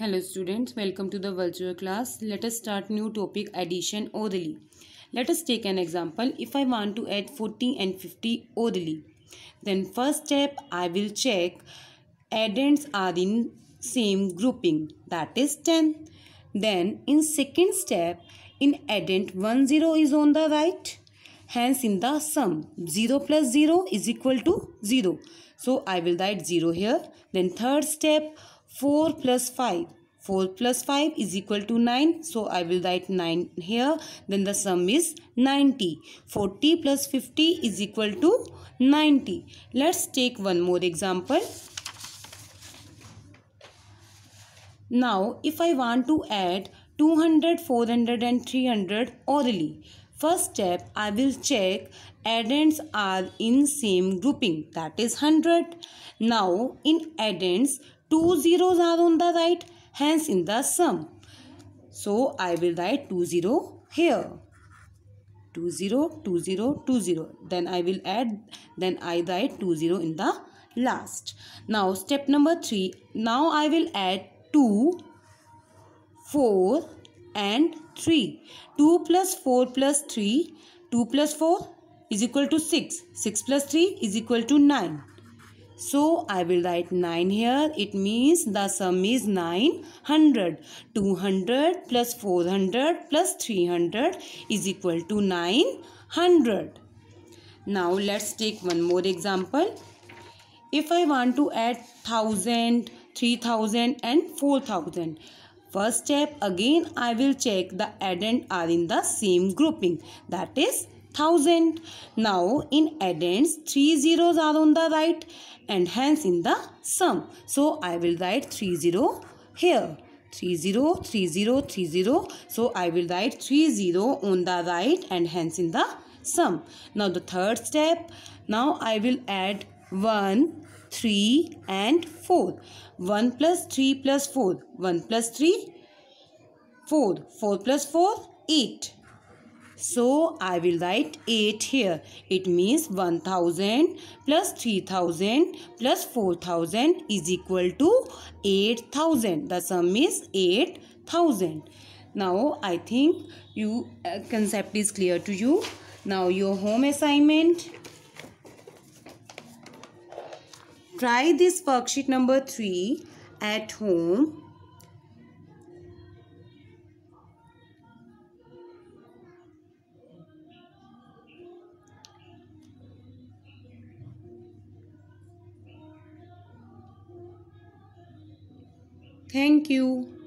Hello students, welcome to the virtual class. Let us start new topic addition orally. Let us take an example. If I want to add 40 and 50 orally, then first step I will check addends are in same grouping that is 10. Then in second step in addend 1 0 is on the right. Hence in the sum 0 plus 0 is equal to 0. So I will write 0 here. Then third step 4 plus 5. 4 plus 5 is equal to 9. So I will write 9 here. Then the sum is 90. 40 plus 50 is equal to 90. Let's take one more example. Now if I want to add 200, 400 and 300 orally. First step I will check addends are in same grouping that is 100. Now in addends two zeros are on the right hence in the sum so i will write 2 0 here 2 0 2 0 2 0 then i will add then i write 2 0 in the last now step number 3 now i will add 2 4 and 3 2 plus 4 plus 3 2 plus 4 is equal to 6 6 plus 3 is equal to 9 so I will write 9 here. It means the sum is 900. 200 plus 400 plus 300 is equal to 900. Now let's take one more example. If I want to add 1000, 3000 and 4000. First step again I will check the addend are in the same grouping that is thousand. Now in addends, three zeros are on the right and hence in the sum. So I will write three zero here. three zero three zero three zero so i will write 30 on the right and hence in the sum now the third step now i will add 1 3 and 4 1 plus 3 plus 4 1 plus 3 4 4 plus 4 8 so I will write 8 here. It means 1000 plus 3000 plus 4000 is equal to 8000. The sum is 8000. Now I think you uh, concept is clear to you. Now your home assignment. Try this worksheet number 3 at home Thank you.